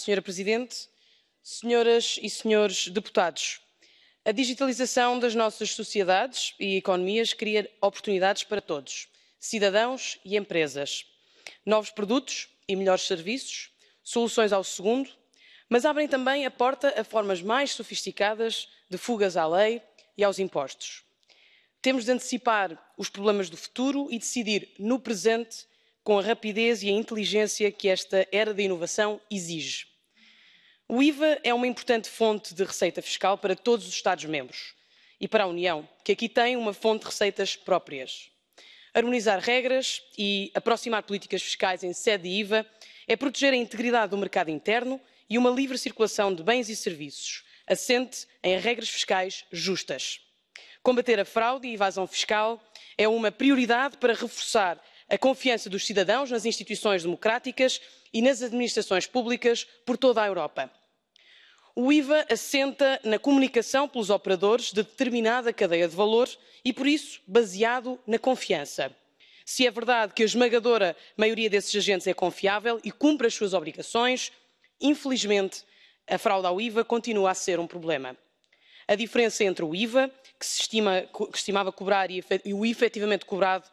senhora presidente senhoras e senhores deputados a digitalização das nossas sociedades e economias cria oportunidades para todos cidadãos e empresas novos produtos e melhores serviços soluções ao segundo mas abrem também a porta a formas mais sofisticadas de fugas à lei e aos impostos. temos de antecipar os problemas do futuro e decidir no presente com a rapidez e a inteligência que esta era da inovação exige. O IVA é uma importante fonte de receita fiscal para todos os Estados-membros e para a União, que aqui tem uma fonte de receitas próprias. Harmonizar regras e aproximar políticas fiscais em sede de IVA é proteger a integridade do mercado interno e uma livre circulação de bens e serviços, assente em regras fiscais justas. Combater a fraude e a evasão fiscal é uma prioridade para reforçar a confiança dos cidadãos nas instituições democráticas e nas administrações públicas por toda a europa. o iva assenta na comunicação pelos operadores de determinada cadeia de valor e por isso baseado na confiança. se é verdade que a esmagadora maioria desses agentes é confiável e cumpre as suas obrigações infelizmente a fraude ao iva continua a ser um problema. a diferença entre o iva que se estimava cobrar e o efetivamente cobrado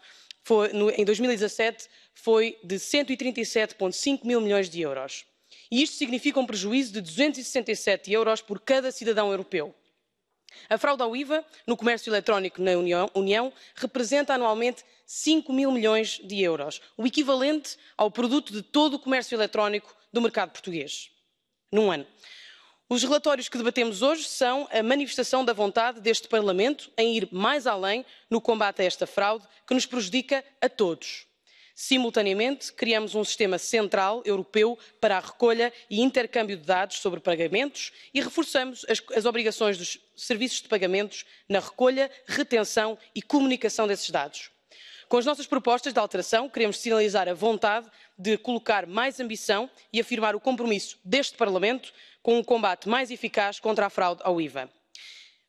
foi, no, em 2017 foi de 137,5 mil milhões de euros. E isto significa um prejuízo de 267 euros por cada cidadão europeu. A fraude ao IVA no comércio eletrónico na União, União representa anualmente 5 mil milhões de euros, o equivalente ao produto de todo o comércio eletrónico do mercado português, num ano os relatórios que debatemos hoje são a manifestação da vontade deste parlamento em ir mais além no combate a esta fraude que nos prejudica a todos. simultaneamente criamos um sistema central europeu para a recolha e intercâmbio de dados sobre pagamentos e reforçamos as obrigações dos serviços de pagamentos na recolha retenção e comunicação desses dados com as nossas propostas de alteração queremos sinalizar a vontade de colocar mais ambição e afirmar o compromisso deste parlamento com um combate mais eficaz contra a fraude ao iva.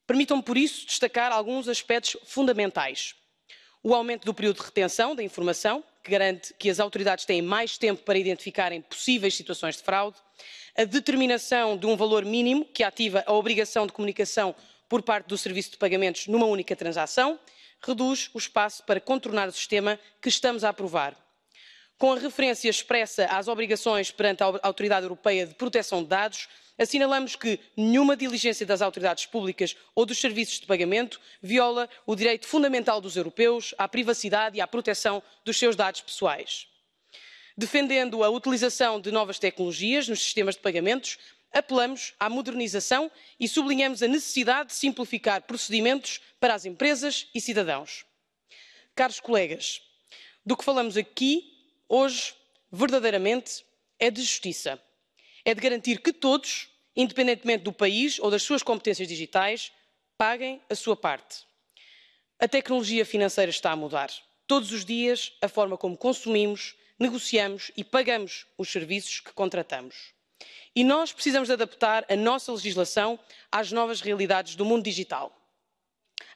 permitam me por isso destacar alguns aspectos fundamentais o aumento do período de retenção da informação que garante que as autoridades têm mais tempo para identificarem possíveis situações de fraude; a determinação de um valor mínimo que ativa a obrigação de comunicação por parte do serviço de pagamentos numa única transação reduz o espaço para contornar o sistema que estamos a aprovar. Com a referência expressa às obrigações perante a Autoridade Europeia de Proteção de Dados, assinalamos que nenhuma diligência das autoridades públicas ou dos serviços de pagamento viola o direito fundamental dos europeus à privacidade e à proteção dos seus dados pessoais defendendo a utilização de novas tecnologias nos sistemas de pagamentos apelamos à modernização e sublinhamos a necessidade de simplificar procedimentos para as empresas e cidadãos. caros colegas do que falamos aqui hoje verdadeiramente é de justiça é de garantir que todos independentemente do país ou das suas competências digitais paguem a sua parte. a tecnologia financeira está a mudar todos os dias a forma como consumimos negociamos e pagamos os serviços que contratamos. E nós precisamos de adaptar a nossa legislação às novas realidades do mundo digital.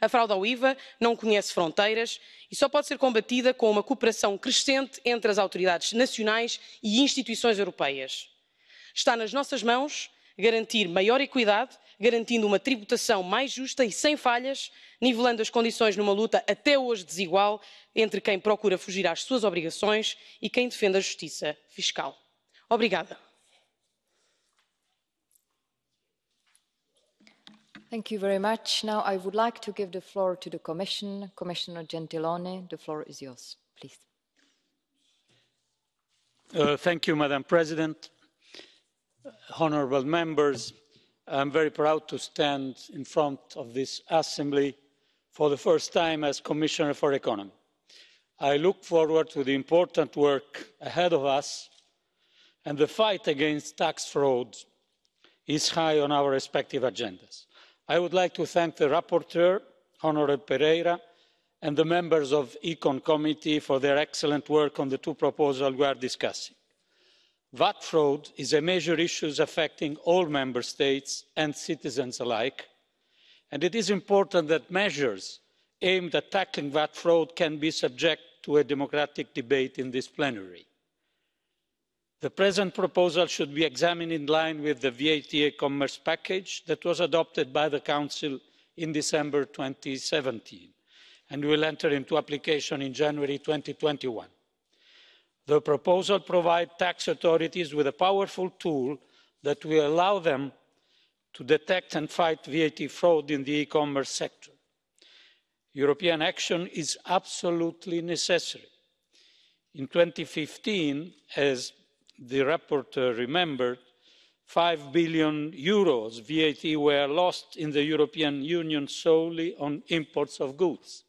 A fraude ao IVA não conhece fronteiras e só pode ser combatida com uma cooperação crescente entre as autoridades nacionais e instituições europeias. Está nas nossas mãos garantir maior equidade garantindo uma tributação mais justa e sem falhas nivelando as condições numa luta até hoje desigual entre quem procura fugir às suas obrigações e quem defende a justiça fiscal. obrigada. Thank you very much. Now I would like to give the floor to the Commission. Commissioner Gentiloni, the floor is yours, please. Uh, thank you, Madam President honourable members i am very proud to stand in front of this assembly for the first time as commissioner for the economy. i look forward to the important work ahead of us and the fight against tax fraud is high on our respective agendas. i would like to thank the rapporteur honourable pereira and the members of the econ committee for their excellent work on the two proposals we are discussing vat fraud is a major issue affecting all member states and citizens alike and it is important that measures aimed at tackling vat fraud can be subject to a democratic debate in this plenary. the present proposal should be examined in line with the vat e commerce package that was adopted by the council in december two thousand and seventeen and will enter into application in january two thousand and twenty one the proposal provides tax authorities with a powerful tool that will allow them to detect and fight vat fraud in the e commerce sector. european action is absolutely necessary. in two thousand and fifteen as the rapporteur remembered eur five billion vat were lost in the european union solely on imports of goods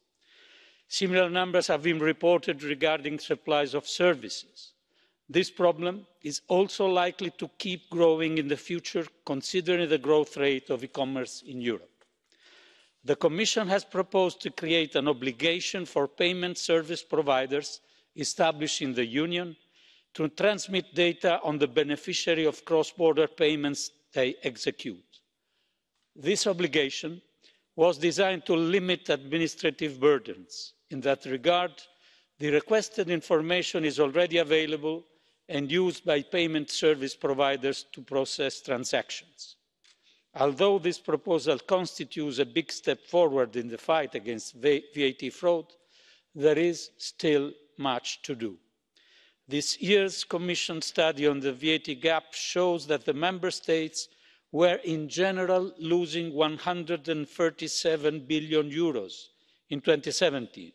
similar numbers have been reported regarding supplies of services. this problem is also likely to keep growing in the future considering the growth rate of e-commerce in europe. the commission has proposed to create an obligation for payment service providers established in the union to transmit data on the beneficiary of cross border payments they execute. this obligation was designed to limit administrative burdens. in that regard the requested information is already available and used by payment service providers to process transactions. although this proposal constitutes a big step forward in the fight against vat fraud there is still much to do. this year's commission study on the vat gap shows that the member states were in general losing eur one hundred and thirty seven billion in two thousand and seventeen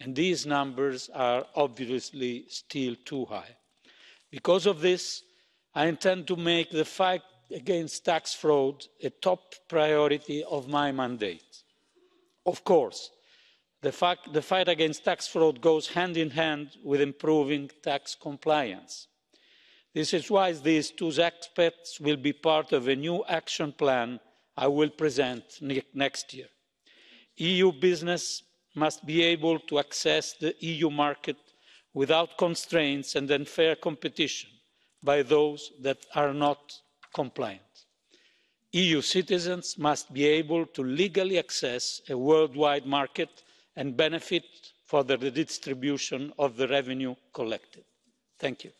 and these numbers are obviously still too high. because of this i intend to make the fight against tax fraud a top priority of my mandate. of course the fight against tax fraud goes hand in hand with improving tax compliance this is why these two aspects will be part of a new action plan i will present next year. eu business must be able to access the eu market without constraints and unfair competition by those that are not compliant. eu citizens must be able to legally access a worldwide market and benefit from the redistribution of the revenue collected. thank you.